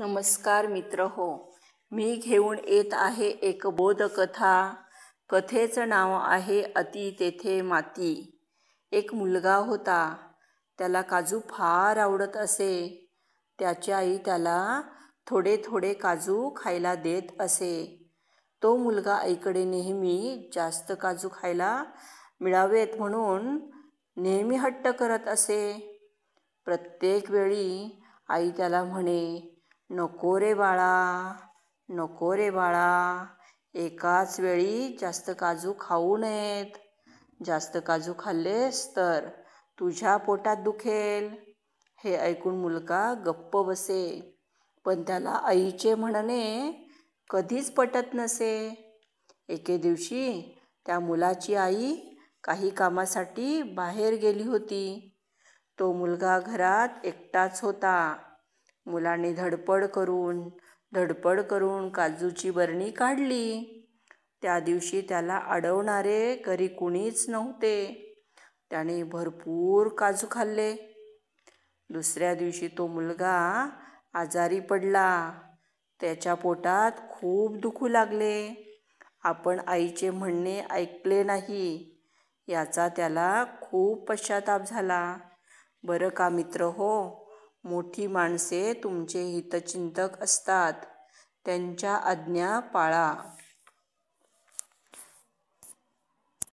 नमस्कार मित्र हो मी घेऊन येत आहे एक बोधकथा कथेचं नाव आहे अति तेथे माती एक मुलगा होता त्याला काजू फार आवडत असे त्याची आई त्याला थोडे थोडे काजू खायला देत असे तो मुलगा आईकडे नेहमी जास्त काजू खायला मिळावेत म्हणून नेहमी हट्ट करत असे प्रत्येक वेळी आई त्याला म्हणे नको रे बाळा नको रे बाळा एकाच वेळी जास्त काजू खाऊ नयेत जास्त काजू खाल्लेस तर तुझ्या पोटात दुखेल हे ऐकून मुलगा गप्प बसे पण त्याला आईचे म्हणणे कधीच पटत नसे एके दिवशी त्या मुलाची आई काही कामासाठी बाहेर गेली होती तो मुलगा घरात एकटाच होता मुलांनी धडपड करून धडपड करून काजूची बरणी काढली त्या दिवशी त्याला अडवणारे घरी कुणीच नव्हते त्याने भरपूर काजू खाल्ले दुसऱ्या दिवशी तो मुलगा आजारी पडला त्याच्या पोटात खूप दुखू लागले आपण आईचे म्हणणे ऐकले नाही याचा त्याला खूप पश्चाताप झाला बरं का मित्र हो मोठी माणसे तुमचे हितचिंतक असतात त्यांच्या आज्ञा पाळा